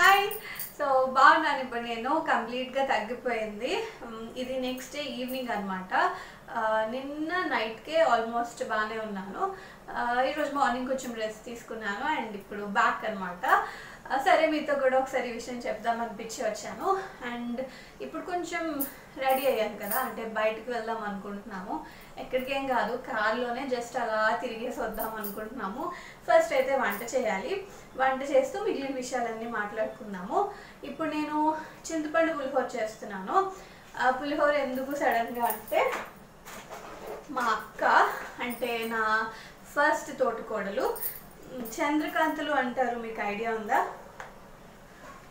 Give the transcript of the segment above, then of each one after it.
hi so బాగున్నాను ఇప్పుడు నేను కంప్లీట్గా తగ్గిపోయింది ఇది నెక్స్ట్ డే ఈవినింగ్ అనమాట నిన్న నైట్కే ఆల్మోస్ట్ బాగానే ఉన్నాను ఈరోజు మార్నింగ్ కొంచెం రెస్ట్ తీసుకున్నాను అండ్ ఇప్పుడు బ్యాక్ అనమాట సరే మీతో కూడా ఒకసారి విషయం చెప్దాం అనిపించి వచ్చాను అండ్ ఇప్పుడు కొంచెం రెడీ అయ్యాను కదా అంటే బయటకు వెళ్దాం అనుకుంటున్నాము ఎక్కడికేం కాదు కార్లోనే జస్ట్ అలా తిరిగేసి వద్దాం అనుకుంటున్నాము ఫస్ట్ అయితే వంట చేయాలి వంట చేస్తూ మిగిలిన విషయాలన్నీ మాట్లాడుకుందాము ఇప్పుడు నేను చింతపండు పులిహోర చేస్తున్నాను పులిహోర ఎందుకు సడన్గా అంటే మా అక్క అంటే నా ఫస్ట్ తోటకోడలు చంద్రకాంతులు అంటారు మీకు ఐడియా ఉందా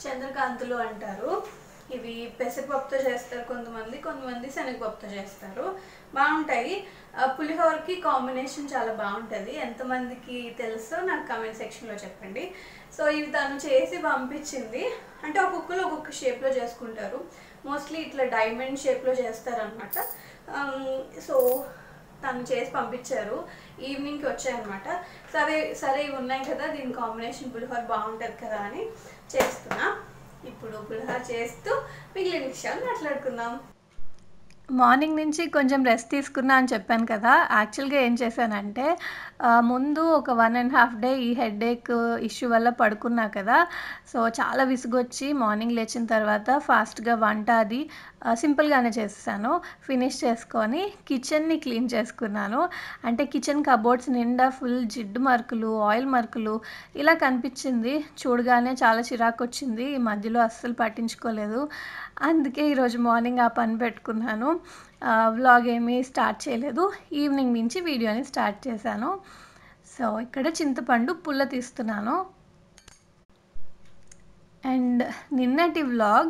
చంద్రకాంతులు అంటారు ఇవి పెసరపప్పుతో చేస్తారు కొంతమంది కొంతమంది శనగపప్పుతో చేస్తారు బాగుంటాయి పులిహోరకి కాంబినేషన్ చాలా బాగుంటుంది ఎంతమందికి తెలుసో నాకు కామెంట్ సెక్షన్లో చెప్పండి సో ఇవి తను చేసి పంపించింది అంటే ఒక్కొక్కరు ఒక్కొక్క షేప్లో చేసుకుంటారు మోస్ట్లీ ఇట్లా డైమండ్ షేప్లో చేస్తారనమాట సో um, తను చేసి పంపించారు ఈవినింగ్కి వచ్చాయన్నమాట సరే సరే ఇవి ఉన్నాయి కదా దీని కాంబినేషన్ పులిహోర బాగుంటుంది కదా అని చేస్తున్నా ఇప్పుడు పులిహార చేస్తూ మిగిలిన విషయాలు మాట్లాడుకుందాం మార్నింగ్ నుంచి కొంచెం రెస్ట్ తీసుకున్నా అని చెప్పాను కదా యాక్చువల్గా ఏం చేశానంటే ముందు ఒక వన్ అండ్ హాఫ్ డే ఈ హెడేక్ ఇష్యూ వల్ల పడుకున్నా కదా సో చాలా విసుగొచ్చి మార్నింగ్ లేచిన తర్వాత ఫాస్ట్గా వంట అది సింపుల్గానే చేసేసాను ఫినిష్ చేసుకొని కిచెన్ని క్లీన్ చేసుకున్నాను అంటే కిచెన్ కబోర్డ్స్ నిండా ఫుల్ జిడ్డు మరకులు ఆయిల్ మరకులు ఇలా కనిపించింది చూడగానే చాలా చిరాకు వచ్చింది ఈ మధ్యలో అస్సలు పట్టించుకోలేదు అందుకే ఈరోజు మార్నింగ్ ఆ పని పెట్టుకున్నాను వ్లాగ్ ఏమీ స్టార్ట్ చేయలేదు ఈవినింగ్ నుంచి వీడియోని స్టార్ట్ చేశాను సో ఇక్కడ చింతపండు పుల్ల తీస్తున్నాను అండ్ నిన్నటి వ్లాగ్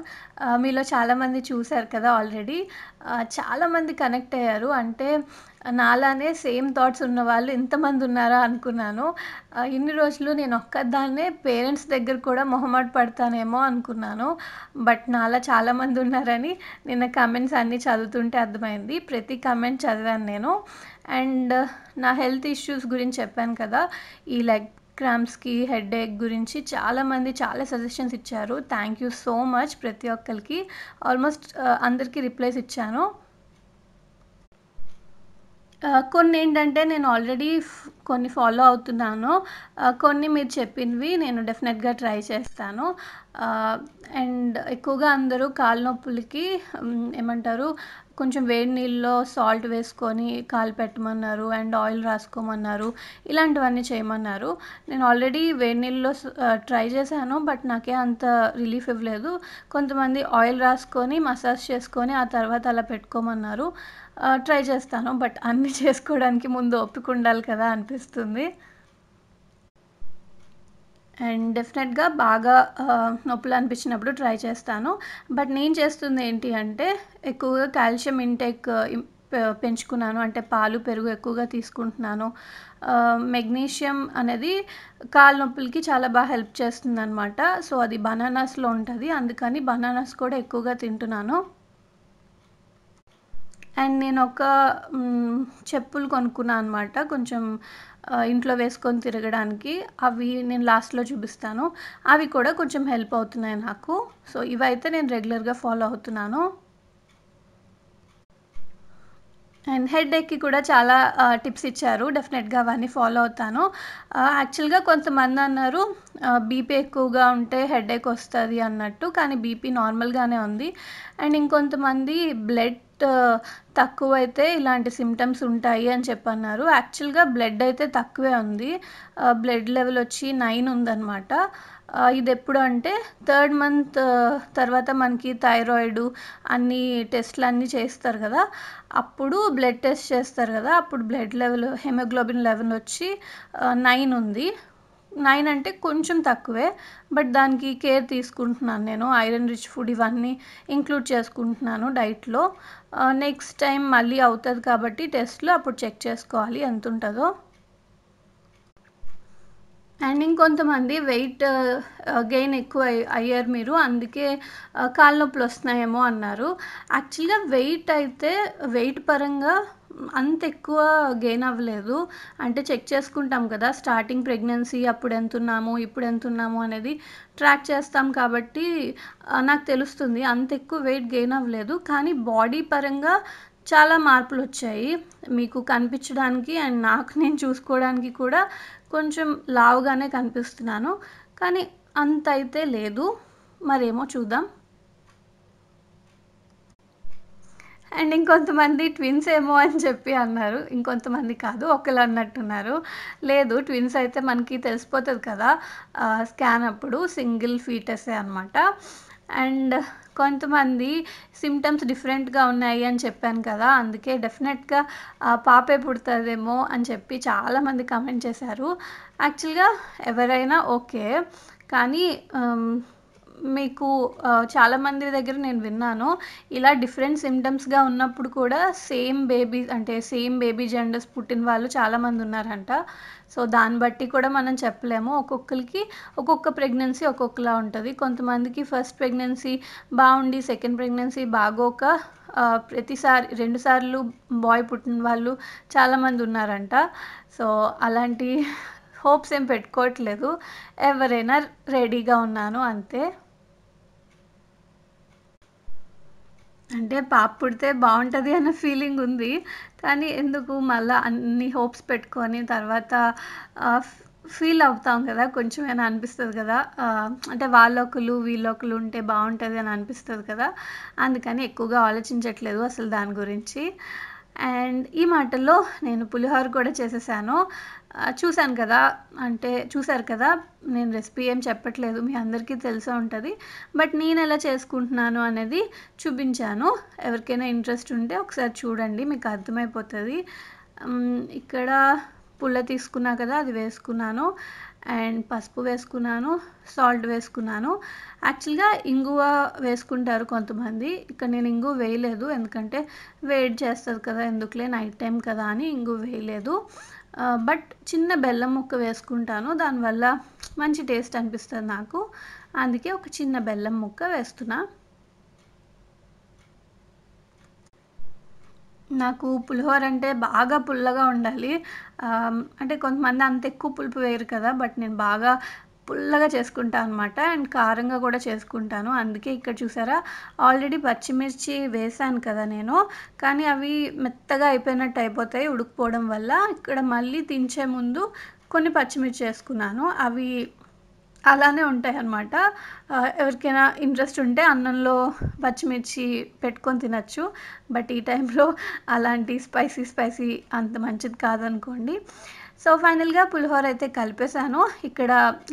మీలో చాలామంది చూశారు కదా ఆల్రెడీ చాలామంది కనెక్ట్ అయ్యారు అంటే నాలానే సేమ్ థాట్స్ ఉన్న వాళ్ళు ఇంతమంది ఉన్నారా అనుకున్నాను ఇన్ని రోజులు నేను ఒక్కదాన్నే పేరెంట్స్ దగ్గర కూడా మొహమాట పడతానేమో అనుకున్నాను బట్ నాలా చాలామంది ఉన్నారని నిన్న కమెంట్స్ అన్నీ చదువుతుంటే అర్థమైంది ప్రతి కమెంట్ చదివాను నేను అండ్ నా హెల్త్ ఇష్యూస్ గురించి చెప్పాను కదా ఈ లెగ్ క్రామ్స్కి హెడ్ ఏక్ గురించి చాలామంది చాలా సజెషన్స్ ఇచ్చారు థ్యాంక్ యూ సో మచ్ ప్రతి ఒక్కరికి ఆల్మోస్ట్ అందరికీ రిప్లైస్ ఇచ్చాను కొన్ని ఏంటంటే నేను ఆల్రెడీ కొన్ని ఫాలో అవుతున్నాను కొన్ని మీరు చెప్పినవి నేను డెఫినెట్గా ట్రై చేస్తాను అండ్ ఎక్కువగా అందరూ కాళ్ళ నొప్పులకి ఏమంటారు కొంచెం వేడి నీళ్ళలో సాల్ట్ వేసుకొని కాలు పెట్టమన్నారు అండ్ ఆయిల్ రాసుకోమన్నారు ఇలాంటివన్నీ చేయమన్నారు నేను ఆల్రెడీ వేడి నీళ్ళలో ట్రై చేశాను బట్ నాకే అంత రిలీఫ్ ఇవ్వలేదు కొంతమంది ఆయిల్ రాసుకొని మసాజ్ చేసుకొని ఆ తర్వాత అలా పెట్టుకోమన్నారు ట్రై చేస్తాను బట్ అన్నీ చేసుకోవడానికి ముందు ఒప్పుకుండాలి ఉండాలి కదా అనిపిస్తుంది అండ్ డెఫినెట్గా బాగా నొప్పులు అనిపించినప్పుడు ట్రై చేస్తాను బట్ నేను చేస్తుంది ఏంటి అంటే ఎక్కువగా కాల్షియం ఇంటేక్ పెంచుకున్నాను అంటే పాలు పెరుగు ఎక్కువగా తీసుకుంటున్నాను మెగ్నీషియం అనేది కాలు నొప్పులకి చాలా బాగా హెల్ప్ చేస్తుంది అనమాట సో అది బనానాస్లో ఉంటుంది అందుకని బనానాస్ కూడా ఎక్కువగా తింటున్నాను అండ్ నేను ఒక చెప్పులు కొనుక్కున్నాను అనమాట కొంచెం ఇంట్లో వేసుకొని తిరగడానికి అవి నేను లాస్ట్లో చూపిస్తాను అవి కూడా కొంచెం హెల్ప్ అవుతున్నాయి నాకు సో ఇవైతే నేను రెగ్యులర్గా ఫాలో అవుతున్నాను అండ్ ఎక్కి కూడా చాలా టిప్స్ ఇచ్చారు డెఫినెట్గా అవన్నీ ఫాలో అవుతాను యాక్చువల్గా కొంతమంది అన్నారు బీపీ ఎక్కువగా ఉంటే హెడేక్ వస్తుంది అన్నట్టు కానీ బీపీ నార్మల్గానే ఉంది అండ్ ఇంకొంతమంది బ్లడ్ తక్కువైతే ఇలాంటి సిమ్టమ్స్ ఉంటాయి అని చెప్పన్నారు యాక్చువల్గా బ్లడ్ అయితే తక్కువే ఉంది బ్లడ్ లెవెల్ వచ్చి నైన్ ఉందన్నమాట ఇది ఎప్పుడు అంటే థర్డ్ మంత్ తర్వాత మనకి థైరాయిడ్ అన్ని టెస్ట్లు అన్నీ చేస్తారు కదా అప్పుడు బ్లడ్ టెస్ట్ చేస్తారు కదా అప్పుడు బ్లడ్ లెవెల్ హెమోగ్లోబిన్ లెవెల్ వచ్చి నైన్ ఉంది నైన్ అంటే కొంచెం తక్కువే బట్ దానికి కేర్ తీసుకుంటున్నాను నేను ఐరన్ రిచ్ ఫుడ్ ఇవన్నీ ఇంక్లూడ్ చేసుకుంటున్నాను డైట్లో నెక్స్ట్ టైం మళ్ళీ అవుతుంది కాబట్టి టెస్ట్లో అప్పుడు చెక్ చేసుకోవాలి ఎంత ఉంటుందో అండ్ ఇంకొంతమంది వెయిట్ గెయిన్ ఎక్కువ అయ్యారు మీరు అందుకే కాళ్ళ నొప్పులు వస్తున్నాయేమో అన్నారు యాక్చువల్గా వెయిట్ అయితే వెయిట్ పరంగా అంత ఎక్కువ గెయిన్ అవ్వలేదు అంటే చెక్ చేసుకుంటాం కదా స్టార్టింగ్ ప్రెగ్నెన్సీ అప్పుడు ఎంత ఉన్నాము ఇప్పుడు ఎంత ఉన్నాము అనేది ట్రాక్ చేస్తాం కాబట్టి నాకు తెలుస్తుంది అంత ఎక్కువ వెయిట్ గెయిన్ అవ్వలేదు కానీ బాడీ పరంగా చాలా మార్పులు వచ్చాయి మీకు కనిపించడానికి అండ్ నాకు నేను చూసుకోవడానికి కూడా కొంచెం లావుగానే కనిపిస్తున్నాను కానీ అంత అయితే లేదు మరేమో చూద్దాం అండ్ ఇంకొంతమంది ట్విన్స్ ఏమో అని చెప్పి అన్నారు ఇంకొంతమంది కాదు ఒకళ్ళు అన్నట్టున్నారు లేదు ట్విన్స్ అయితే మనకి తెలిసిపోతుంది కదా స్కాన్ అప్పుడు సింగిల్ ఫీటసే అనమాట అండ్ కొంతమంది సిమ్టమ్స్ డిఫరెంట్గా ఉన్నాయి అని చెప్పాను కదా అందుకే డెఫినెట్గా పాపే పుడుతుందేమో అని చెప్పి చాలామంది కమెంట్ చేశారు యాక్చువల్గా ఎవరైనా ఓకే కానీ మీకు చాలామంది దగ్గర నేను విన్నాను ఇలా డిఫరెంట్ సిమ్టమ్స్గా ఉన్నప్పుడు కూడా సేమ్ బేబీ అంటే సేమ్ బేబీ జెండర్స్ పుట్టిన వాళ్ళు చాలామంది ఉన్నారంట సో దాన్ని బట్టి కూడా మనం చెప్పలేము ఒక్కొక్కరికి ఒక్కొక్క ప్రెగ్నెన్సీ ఒక్కొక్కలా ఉంటుంది కొంతమందికి ఫస్ట్ ప్రెగ్నెన్సీ బాగుండి సెకండ్ ప్రెగ్నెన్సీ బాగోక ప్రతిసారి రెండుసార్లు బాయ్ పుట్టిన వాళ్ళు చాలామంది ఉన్నారంట సో అలాంటి హోప్స్ ఏం పెట్టుకోవట్లేదు ఎవరైనా రెడీగా ఉన్నాను అంతే అంటే పాప పుడితే బాగుంటుంది అన్న ఫీలింగ్ ఉంది కానీ ఎందుకు మళ్ళీ అన్ని హోప్స్ పెట్టుకొని తర్వాత ఫీల్ అవుతాం కదా కొంచెం ఏమైనా అనిపిస్తుంది కదా అంటే వాళ్ళొకరు వీళ్ళొకరు ఉంటే బాగుంటుంది అని అనిపిస్తుంది కదా అందుకని ఎక్కువగా ఆలోచించట్లేదు అసలు దాని గురించి అండ్ ఈ మాటల్లో నేను పులిహోర కూడా చేసేసాను చూశాను కదా అంటే చూశారు కదా నేను రెసిపీ ఏం చెప్పట్లేదు మీ అందరికీ తెలిసే ఉంటుంది బట్ నేను ఎలా చేసుకుంటున్నాను అనేది చూపించాను ఎవరికైనా ఇంట్రెస్ట్ ఉంటే ఒకసారి చూడండి మీకు అర్థమైపోతుంది ఇక్కడ పుల్ల తీసుకున్నా కదా అది వేసుకున్నాను అండ్ పసుపు వేసుకున్నాను సాల్ట్ వేసుకున్నాను యాక్చువల్గా ఇంగువ వేసుకుంటారు కొంతమంది ఇక్కడ నేను ఇంగువ వేయలేదు ఎందుకంటే వెయిట్ చేస్తుంది కదా ఎందుకులే నైట్ టైం కదా అని ఇంగువ వేయలేదు బట్ చిన్న బెల్లం ముక్క వేసుకుంటాను దానివల్ల మంచి టేస్ట్ అనిపిస్తుంది నాకు అందుకే ఒక చిన్న బెల్లం ముక్క వేస్తున్నా నాకు పులిహోర అంటే బాగా పుల్లగా ఉండాలి అంటే కొంతమంది అంత ఎక్కువ పులుపు వేయరు కదా బట్ నేను బాగా పుల్లగా చేసుకుంటాను అనమాట అండ్ కారంగా కూడా చేసుకుంటాను అందుకే ఇక్కడ చూసారా ఆల్రెడీ పచ్చిమిర్చి వేసాను కదా నేను కానీ అవి మెత్తగా అయిపోయినట్టు అయిపోతాయి ఉడికిపోవడం వల్ల ఇక్కడ మళ్ళీ తించే ముందు కొన్ని పచ్చిమిర్చి వేసుకున్నాను అవి అలానే ఉంటాయి అన్నమాట ఎవరికైనా ఇంట్రెస్ట్ ఉంటే అన్నంలో పచ్చిమిర్చి పెట్టుకొని తినచ్చు బట్ ఈ టైంలో అలాంటి స్పైసీ స్పైసీ అంత మంచిది కాదనుకోండి సో ఫైనల్గా పులిహోర అయితే కలిపేశాను ఇక్కడ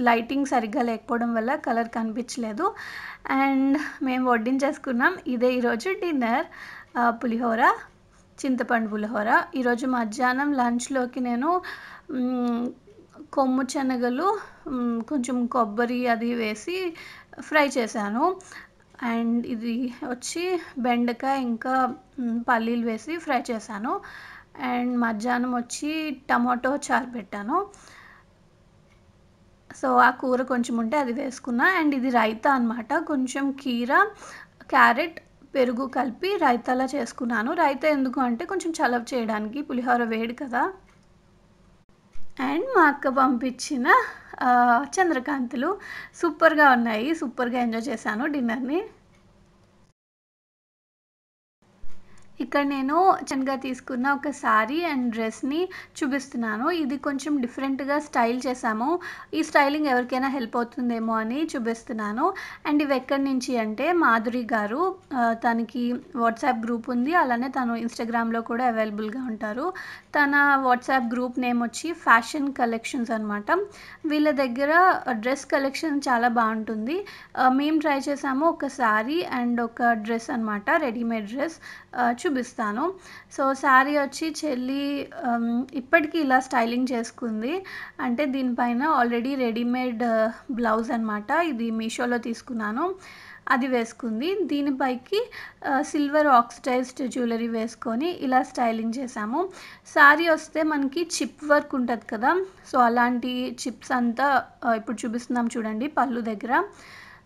లైటింగ్ సరిగ్గా లేకపోవడం వల్ల కలర్ కనిపించలేదు అండ్ మేము వడ్డించేసుకున్నాం ఇదే ఈరోజు డిన్నర్ పులిహోర చింతపండు పులిహోర ఈరోజు మధ్యాహ్నం లంచ్లోకి నేను కొమ్ము శనగలు కొంచెం కొబ్బరి అది వేసి ఫ్రై చేశాను అండ్ ఇది వచ్చి బెండకాయ ఇంకా పల్లీలు వేసి ఫ్రై చేశాను అండ్ మధ్యాహ్నం వచ్చి టమాటో చారు పెట్టాను సో ఆ కూర కొంచెం ఉంటే అది వేసుకున్నా అండ్ ఇది రైతా అనమాట కొంచెం కీర క్యారెట్ పెరుగు కలిపి రైతాలా చేసుకున్నాను రైతా ఎందుకు అంటే కొంచెం చలవ చేయడానికి పులిహోర వేడి కదా అండ్ మా అక్క పంపించిన చంద్రకాంతులు సూపర్గా ఉన్నాయి సూపర్గా ఎంజాయ్ చేశాను డిన్నర్ని ఇక్కడ నేను చిన్నగా తీసుకున్న ఒక శారీ అండ్ డ్రెస్ని చూపిస్తున్నాను ఇది కొంచెం డిఫరెంట్గా స్టైల్ చేశాము ఈ స్టైలింగ్ ఎవరికైనా హెల్ప్ అవుతుందేమో అని చూపిస్తున్నాను అండ్ ఇవి ఎక్కడి నుంచి అంటే మాధురి గారు తనకి వాట్సాప్ గ్రూప్ ఉంది అలానే తను ఇన్స్టాగ్రామ్లో కూడా అవైలబుల్గా ఉంటారు తన వాట్సాప్ గ్రూప్ నేమ్ వచ్చి ఫ్యాషన్ కలెక్షన్స్ అనమాట వీళ్ళ దగ్గర డ్రెస్ కలెక్షన్ చాలా బాగుంటుంది మేము ట్రై చేసాము ఒక శారీ అండ్ ఒక డ్రెస్ అనమాట రెడీమేడ్ డ్రెస్ చూపిస్తాను సో శారీ వచ్చి చెల్లి ఇప్పటికీ ఇలా స్టైలింగ్ చేసుకుంది అంటే దీనిపైన ఆల్రెడీ రెడీమేడ్ బ్లౌజ్ అనమాట ఇది మీషోలో తీసుకున్నాను అది వేసుకుంది దీనిపైకి సిల్వర్ ఆక్సిడైజ్డ్ జ్యువెలరీ వేసుకొని ఇలా స్టైలింగ్ చేసాము శారీ వస్తే మనకి చిప్ వర్క్ ఉంటుంది కదా సో అలాంటి చిప్స్ అంతా ఇప్పుడు చూపిస్తున్నాం చూడండి పళ్ళు దగ్గర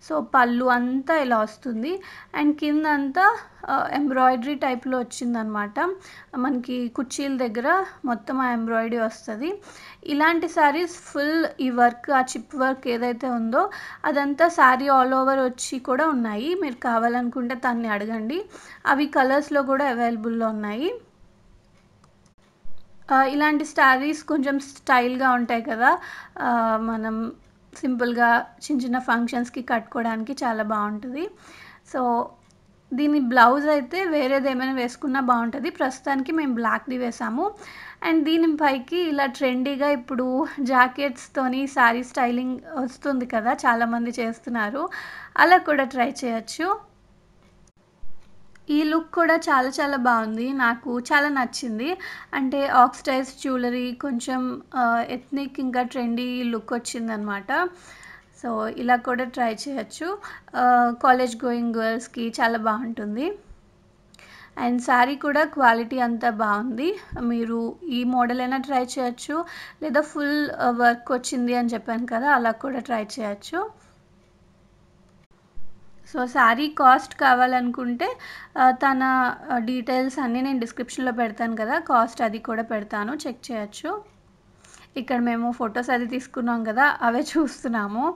సో పళ్ళు అంతా ఇలా వస్తుంది అండ్ కింద అంతా ఎంబ్రాయిడరీ టైప్లో వచ్చిందనమాట మనకి కుర్చీల దగ్గర మొత్తం ఆ ఎంబ్రాయిడరీ వస్తుంది ఇలాంటి శారీస్ ఫుల్ ఈ వర్క్ ఆ చిప్ వర్క్ ఏదైతే ఉందో అదంతా శారీ ఆల్ ఓవర్ వచ్చి కూడా ఉన్నాయి మీరు కావాలనుకుంటే దాన్ని అడగండి అవి కలర్స్లో కూడా అవైలబుల్లో ఉన్నాయి ఇలాంటి శారీస్ కొంచెం స్టైల్గా ఉంటాయి కదా మనం సింపుల్గా చిన్న చిన్న ఫంక్షన్స్కి కట్టుకోవడానికి చాలా బాగుంటుంది సో దీని బ్లౌజ్ అయితే వేరేది ఏమైనా వేసుకున్నా బాగుంటుంది ప్రస్తుతానికి మేము బ్లాక్ది వేసాము అండ్ దీని పైకి ఇలా ట్రెండీగా ఇప్పుడు జాకెట్స్తోని శారీ స్టైలింగ్ వస్తుంది కదా చాలామంది చేస్తున్నారు అలా కూడా ట్రై చేయొచ్చు ఈ లుక్ కూడా చాలా చాలా బాగుంది నాకు చాలా నచ్చింది అంటే ఆక్స్టైజ్ జ్యువెలరీ కొంచెం ఎథ్నిక్ ఇంకా ట్రెండీ లుక్ వచ్చిందనమాట సో ఇలా కూడా ట్రై చేయొచ్చు కాలేజ్ గోయింగ్ గర్ల్స్కి చాలా బాగుంటుంది అండ్ శారీ కూడా క్వాలిటీ అంతా బాగుంది మీరు ఈ మోడల్ అయినా ట్రై చేయొచ్చు లేదా ఫుల్ వర్క్ వచ్చింది అని చెప్పాను కదా అలా కూడా ట్రై చేయొచ్చు సో శారీ కాస్ట్ కావాలనుకుంటే తన డీటెయిల్స్ అన్నీ నేను డిస్క్రిప్షన్లో పెడతాను కదా కాస్ట్ అది కూడా పెడతాను చెక్ చేయొచ్చు ఇక్కడ మేము ఫొటోస్ అది తీసుకున్నాం కదా అవే చూస్తున్నాము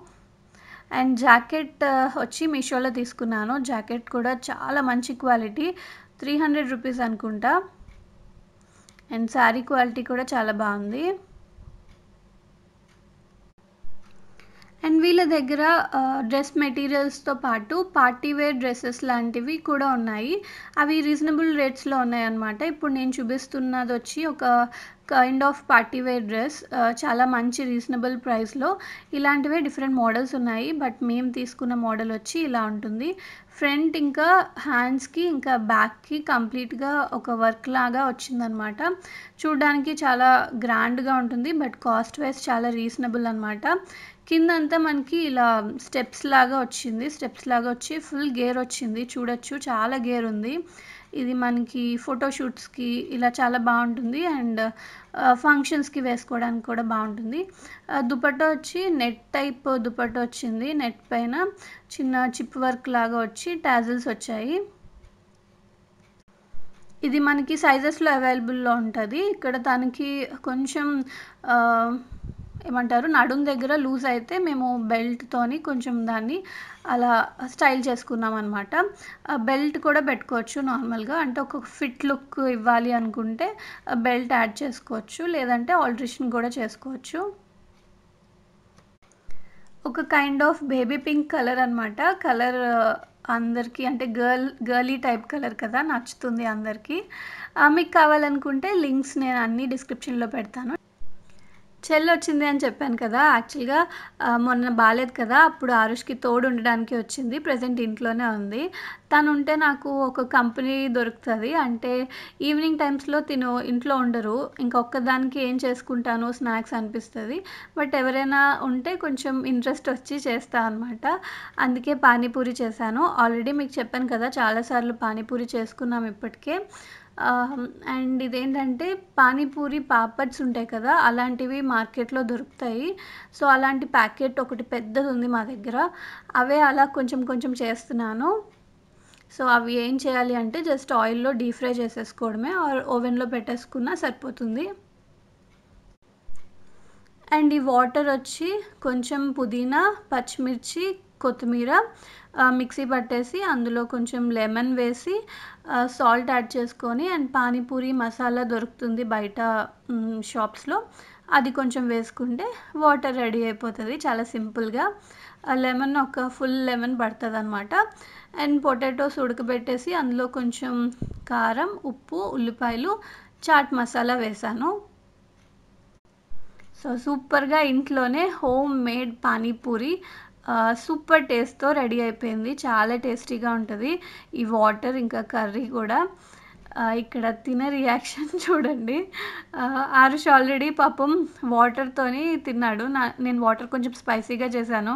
అండ్ జాకెట్ వచ్చి మీషోలో తీసుకున్నాను జాకెట్ కూడా చాలా మంచి క్వాలిటీ త్రీ హండ్రెడ్ రూపీస్ అనుకుంటా అండ్ శారీ క్వాలిటీ కూడా చాలా బాగుంది అండ్ వీళ్ళ దగ్గర డ్రెస్ మెటీరియల్స్తో పాటు పార్టీ వేర్ డ్రెస్సెస్ లాంటివి కూడా ఉన్నాయి అవి రీజనబుల్ రేట్స్లో ఉన్నాయన్నమాట ఇప్పుడు నేను చూపిస్తున్నది వచ్చి ఒక kind of party wear dress చాలా మంచి రీజనబుల్ ప్రైస్లో ఇలాంటివే డిఫరెంట్ మోడల్స్ ఉన్నాయి బట్ మేము తీసుకున్న మోడల్ వచ్చి ఇలా ఉంటుంది ఫ్రంట్ ఇంకా హ్యాండ్స్కి ఇంకా బ్యాక్కి కంప్లీట్గా ఒక వర్క్ లాగా వచ్చిందనమాట చూడడానికి చాలా గ్రాండ్గా ఉంటుంది బట్ కాస్ట్ వైజ్ చాలా రీజనబుల్ అనమాట కిందంతా మనకి ఇలా స్టెప్స్ లాగా వచ్చింది స్టెప్స్ లాగా వచ్చి ఫుల్ గేర్ వచ్చింది చూడొచ్చు చాలా గేర్ ఉంది ఇది మనకి ఫోటోషూట్స్కి ఇలా చాలా బాగుంటుంది అండ్ ఫంక్షన్స్కి వేసుకోవడానికి కూడా బాగుంటుంది దుపట్టా వచ్చి నెట్ టైప్ దుపట్టా వచ్చింది నెట్ పైన చిన్న చిప్ వర్క్ లాగా వచ్చి టాజిల్స్ వచ్చాయి ఇది మనకి సైజెస్లో అవైలబుల్లో ఉంటుంది ఇక్కడ దానికి కొంచెం ఏమంటారు నడుం దగ్గర లూజ్ అయితే మేము బెల్ట్తోని కొంచెం దాన్ని అలా స్టైల్ చేసుకున్నాం అనమాట బెల్ట్ కూడా పెట్టుకోవచ్చు నార్మల్గా అంటే ఒక ఫిట్ లుక్ ఇవ్వాలి అనుకుంటే బెల్ట్ యాడ్ చేసుకోవచ్చు లేదంటే ఆల్ట్రేషన్ కూడా చేసుకోవచ్చు ఒక kind of baby pink colour అనమాట కలర్ అందరికీ అంటే గర్ల్ గర్లీ టైప్ కలర్ కదా నచ్చుతుంది అందరికీ మీకు కావాలనుకుంటే లింక్స్ నేను అన్ని డిస్క్రిప్షన్లో పెడతాను చెల్లి వచ్చింది అని చెప్పాను కదా యాక్చువల్గా మొన్న బాగాలేదు కదా అప్పుడు ఆరుష్కి తోడు ఉండడానికి వచ్చింది ప్రజెంట్ ఇంట్లోనే ఉంది తను ఉంటే నాకు ఒక కంపెనీ దొరుకుతుంది అంటే ఈవినింగ్ టైమ్స్లో తిను ఇంట్లో ఉండరు ఒక్కదానికి ఏం చేసుకుంటాను స్నాక్స్ అనిపిస్తుంది బట్ ఎవరైనా ఉంటే కొంచెం ఇంట్రెస్ట్ వచ్చి చేస్తా అనమాట అందుకే పానీపూరి చేశాను ఆల్రెడీ మీకు చెప్పాను కదా చాలాసార్లు పానీపూరి చేసుకున్నాం ఇప్పటికే అండ్ ఇదేంటంటే పానీపూరి పాపడ్స్ ఉంటాయి కదా అలాంటివి మార్కెట్లో దొరుకుతాయి సో అలాంటి ప్యాకెట్ ఒకటి పెద్దది ఉంది మా దగ్గర అవే అలా కొంచెం కొంచెం చేస్తున్నాను సో అవి ఏం చేయాలి అంటే జస్ట్ ఆయిల్లో డీప్ ఫ్రై చేసేసుకోవడమే ఆర్ ఓవెన్లో పెట్టేసుకున్నా సరిపోతుంది అండ్ ఈ వాటర్ వచ్చి కొంచెం పుదీనా పచ్చిమిర్చి కొత్తిమీర మిక్సీ పట్టేసి అందులో కొంచెం లెమన్ వేసి సాల్ట్ యాడ్ చేసుకొని అండ్ పానీపూరి మసాలా దొరుకుతుంది బయట షాప్స్లో అది కొంచెం వేసుకుంటే వాటర్ రెడీ అయిపోతుంది చాలా సింపుల్గా లెమన్ ఒక ఫుల్ లెమన్ పడుతుంది అనమాట అండ్ పొటాటోస్ ఉడకబెట్టేసి అందులో కొంచెం కారం ఉప్పు ఉల్లిపాయలు చాట్ మసాలా వేసాను సో సూపర్గా ఇంట్లోనే హోమ్ మేడ్ పానీపూరి సూపర్ టేస్ట్తో రెడీ అయిపోయింది చాలా టేస్టీగా ఉంటుంది ఈ వాటర్ ఇంకా కర్రీ కూడా ఇక్కడ తినే రియాక్షన్ చూడండి ఆరుష్ ఆల్రెడీ పాపం వాటర్తోని తిన్నాడు నా నేను వాటర్ కొంచెం స్పైసీగా చేశాను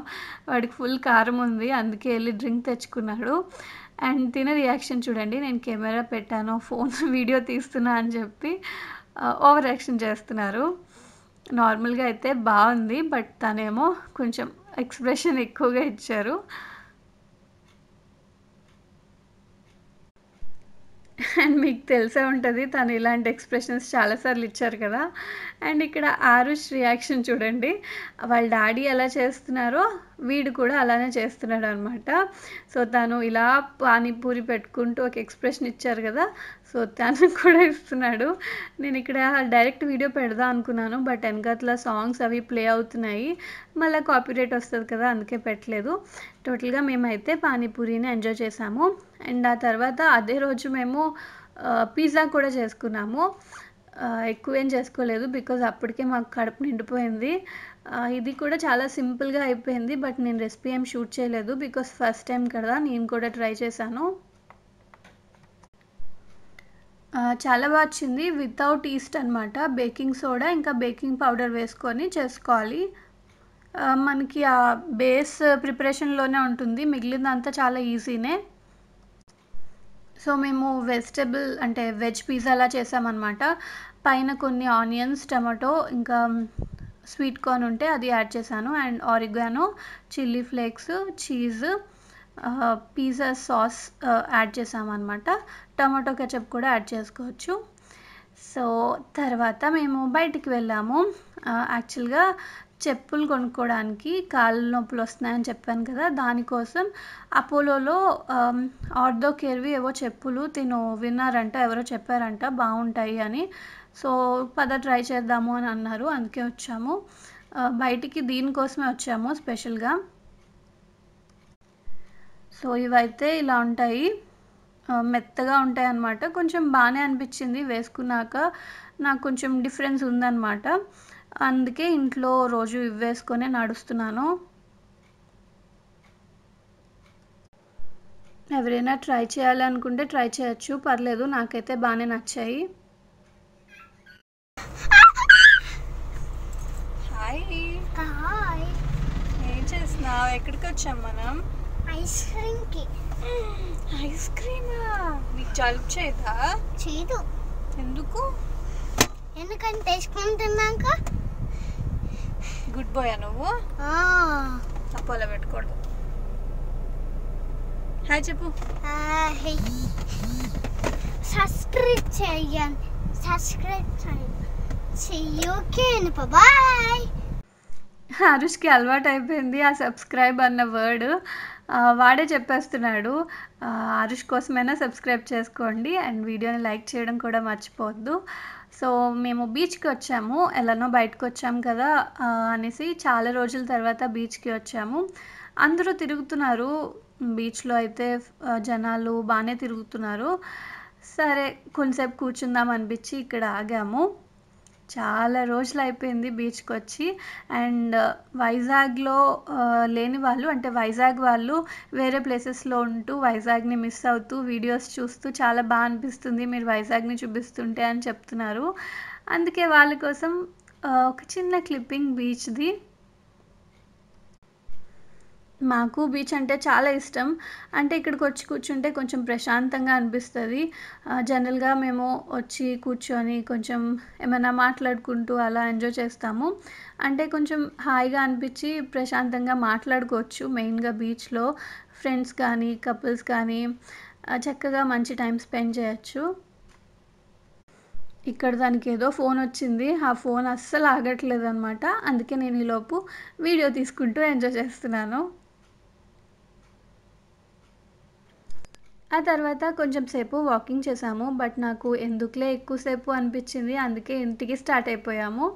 వాడికి ఫుల్ కారం ఉంది అందుకే వెళ్ళి డ్రింక్ తెచ్చుకున్నాడు అండ్ తినే రియాక్షన్ చూడండి నేను కెమెరా పెట్టాను ఫోన్ వీడియో తీస్తున్నా అని చెప్పి ఓవర్ యాక్షన్ చేస్తున్నారు నార్మల్గా అయితే బాగుంది బట్ తనేమో కొంచెం ఎక్స్ప్రెషన్ ఎక్కువగా ఇచ్చారు అండ్ మీకు తెలిసే ఉంటుంది తను ఇలాంటి ఎక్స్ప్రెషన్స్ చాలాసార్లు ఇచ్చారు కదా అండ్ ఇక్కడ ఆరుష్ రియాక్షన్ చూడండి వాళ్ళ డాడీ ఎలా చేస్తున్నారో వీడు కూడా అలానే చేస్తున్నాడు అనమాట సో తను ఇలా పానీపూరి పెట్టుకుంటూ ఒక ఎక్స్ప్రెషన్ ఇచ్చారు కదా సో తను కూడా ఇస్తున్నాడు నేను ఇక్కడ డైరెక్ట్ వీడియో పెడదాం అనుకున్నాను బట్ వెనకట్ల సాంగ్స్ అవి ప్లే అవుతున్నాయి మళ్ళీ కాపీరేట్ వస్తుంది కదా అందుకే పెట్టలేదు టోటల్గా మేమైతే పానీపూరిని ఎంజాయ్ చేసాము అండ్ ఆ తర్వాత అదే రోజు మేము పిజ్జా కూడా చేసుకున్నాము ఎక్కువేం చేసుకోలేదు బికాజ్ అప్పటికే మాకు కడుపు నిండిపోయింది ఇది కూడా చాలా సింపుల్గా అయిపోయింది బట్ నేను రెసిపీ ఏం షూట్ చేయలేదు బికాజ్ ఫస్ట్ టైం కదా నేను కూడా ట్రై చేశాను చాలా బాగా వచ్చింది వితౌట్ ఈస్ట్ అనమాట బేకింగ్ సోడా ఇంకా బేకింగ్ పౌడర్ వేసుకొని చేసుకోవాలి మనకి ఆ బేస్ ప్రిపరేషన్లోనే ఉంటుంది మిగిలిందంతా చాలా ఈజీనే సో మేము వెజిటబుల్ అంటే వెజ్ పిజ్జాలా చేసామన్నమాట పైన కొన్ని ఆనియన్స్ టమాటో ఇంకా స్వీట్ కార్న్ ఉంటే అది యాడ్ చేశాను and oregano chilli flakes cheese pizza sauce add చేసామన్నమాట టమాటో కెచప్ కూడా యాడ్ చేసుకోవచ్చు సో తర్వాత మేము బయటికి వెళ్ళాము యాక్చువల్గా చెప్పులు కొనుక్కోవడానికి కాళ్ళ నొప్పులు వస్తున్నాయని చెప్పాను కదా దానికోసం అపోలోలో ఆర్థో కేర్వి ఏవో చెప్పులు తిను విన్నారంట ఎవరో చెప్పారంట బాగుంటాయి అని సో పద ట్రై చేద్దాము అని అన్నారు అందుకే వచ్చాము బయటికి దీనికోసమే వచ్చాము స్పెషల్గా సో ఇవైతే ఇలా ఉంటాయి మెత్తగా ఉంటాయి అన్నమాట కొంచెం బాగానే అనిపించింది వేసుకున్నాక నాకు కొంచెం డిఫరెన్స్ ఉందన్నమాట అందుకే ఇంట్లో రోజు ఇవ్వేసుకొని నడుస్తున్నాను ఎవరైనా ట్రై చేయాలనుకుంటే ట్రై చేయొచ్చు పర్లేదు నాకైతే బాగానే నచ్చాయి హాయ్ హాయ్ ఏం ఎక్కడికి వచ్చాం మనం ఐస్ కి ఐస్ క్రీమా నీకు జలుపు చేయదా చేయదు ఎందుకు ఎందుకంటే తిన్నాక గుడ్ బాయ్ నువ్వు అపోలో పెట్టుకోడు హాయ్ చెప్పు సబ్స్క్రైబ్ చేయండి సబ్స్క్రైబ్ చేయండి ఓకే బాయ్ హరుష్కి అలవాటు అయిపోయింది ఆ సబ్స్క్రైబ్ అన్న వర్డ్ వాడే చెప్పేస్తున్నాడు అరుష్ కోసమైనా సబ్స్క్రైబ్ చేసుకోండి అండ్ వీడియోని లైక్ చేయడం కూడా మర్చిపోవద్దు సో మేము బీచ్కి వచ్చాము ఎలానో బయటకు వచ్చాము కదా అనేసి చాలా రోజుల తర్వాత బీచ్కి వచ్చాము అందరూ తిరుగుతున్నారు బీచ్లో అయితే జనాలు బాగానే తిరుగుతున్నారు సరే కొంచెంసేపు కూర్చుందాం అనిపించి ఇక్కడ ఆగాము చాలా రోజులు అయిపోయింది బీచ్కి వచ్చి అండ్ uh, వైజాగ్లో uh, లేని వాళ్ళు అంటే వైజాగ్ వాళ్ళు వేరే ప్లేసెస్లో ఉంటూ వైజాగ్ని మిస్ అవుతూ వీడియోస్ చూస్తూ చాలా బాగా అనిపిస్తుంది మీరు వైజాగ్ని చూపిస్తుంటే అని చెప్తున్నారు అందుకే వాళ్ళ కోసం uh, ఒక చిన్న క్లిప్పింగ్ బీచ్ది మాకు బీచ్ అంటే చాలా ఇష్టం అంటే ఇక్కడికి వచ్చి కూర్చుంటే కొంచెం ప్రశాంతంగా అనిపిస్తుంది జనరల్గా మేము వచ్చి కూర్చొని కొంచెం ఏమైనా మాట్లాడుకుంటూ అలా ఎంజాయ్ చేస్తాము అంటే కొంచెం హాయిగా అనిపించి ప్రశాంతంగా మాట్లాడుకోవచ్చు మెయిన్గా బీచ్లో ఫ్రెండ్స్ కానీ కపుల్స్ కానీ చక్కగా మంచి టైం స్పెండ్ చేయొచ్చు ఇక్కడ దానికి ఏదో ఫోన్ వచ్చింది ఆ ఫోన్ అస్సలు ఆగట్లేదు అనమాట అందుకే నేను ఈలోపు వీడియో తీసుకుంటూ ఎంజాయ్ చేస్తున్నాను ఆ తర్వాత కొంచెం సేపు వాకింగ్ చేసాము బట్ నాకు ఎందుకులే ఎక్కువసేపు అనిపించింది అందుకే ఇంటికి స్టార్ట్ అయిపోయాము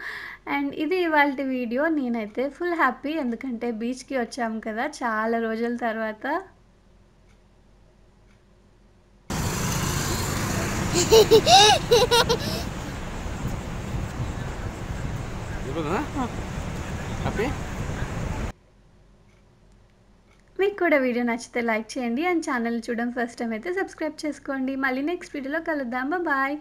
అండ్ ఇది ఇవాళ వీడియో నేనైతే ఫుల్ హ్యాపీ ఎందుకంటే బీచ్కి వచ్చాము కదా చాలా రోజుల తర్వాత హ్యాపీ మీకు కూడా వీడియో నచ్చితే లైక్ చేయండి అండ్ ఛానల్ చూడడం ఫస్ట్ టైం అయితే సబ్స్క్రైబ్ చేసుకోండి మళ్ళీ నెక్స్ట్ వీడియోలో కలుద్దాం బాయ్